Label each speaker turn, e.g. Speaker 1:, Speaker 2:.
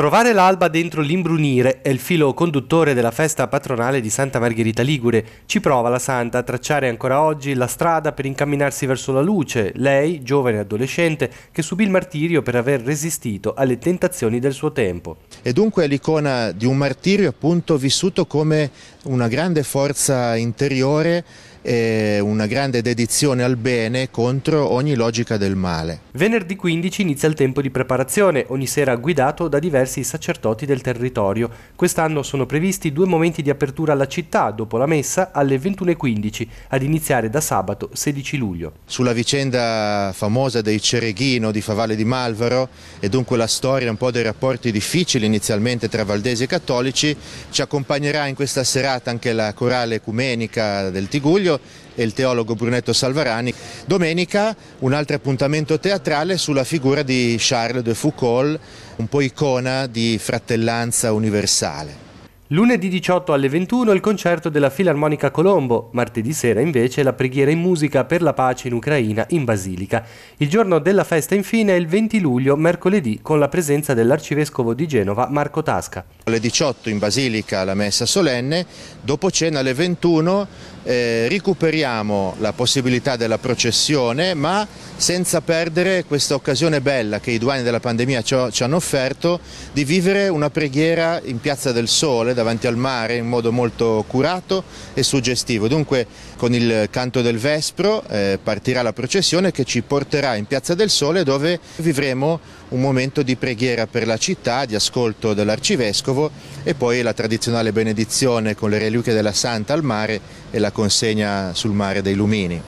Speaker 1: Trovare l'alba dentro l'imbrunire è il filo conduttore della festa patronale di Santa Margherita Ligure. Ci prova la Santa a tracciare ancora oggi la strada per incamminarsi verso la luce, lei, giovane adolescente, che subì il martirio per aver resistito alle tentazioni del
Speaker 2: suo tempo. E dunque è l'icona di un martirio appunto vissuto come una grande forza interiore eh, una grande dedizione al bene contro ogni logica del male.
Speaker 1: Venerdì 15 inizia il tempo di preparazione, ogni sera guidato da diversi sacerdoti del territorio. Quest'anno sono previsti due momenti di apertura alla città,
Speaker 2: dopo la messa alle 21.15, ad iniziare da sabato 16 luglio. Sulla vicenda famosa dei Cereghino di Favale di Malvaro e dunque la storia un po' dei rapporti difficili inizialmente tra valdesi e cattolici, ci accompagnerà in questa serata anche la corale ecumenica del Tiguglio D'Azeglio e il teologo Brunetto Salvarani. Domenica un altro appuntamento teatrale sulla figura di Charles de Foucault, un po' icona di fratellanza universale.
Speaker 1: Lunedì 18 alle 21 il concerto della Filarmonica Colombo, martedì sera invece la preghiera in musica per la pace in Ucraina in Basilica. Il giorno della festa infine è il 20 luglio, mercoledì, con la presenza dell'arcivescovo
Speaker 2: di Genova Marco Tasca. Alle 18 in Basilica la messa solenne, dopo cena alle 21 eh, recuperiamo la possibilità della processione ma senza perdere questa occasione bella che i due anni della pandemia ci, ci hanno offerto di vivere una preghiera in Piazza del Sole davanti al mare in modo molto curato e suggestivo. Dunque con il canto del Vespro eh, partirà la processione che ci porterà in Piazza del Sole dove vivremo un momento di preghiera per la città, di ascolto dell'arcivescovo e poi la tradizionale benedizione con le reliquie della Santa al mare e la consegna sul mare dei Lumini.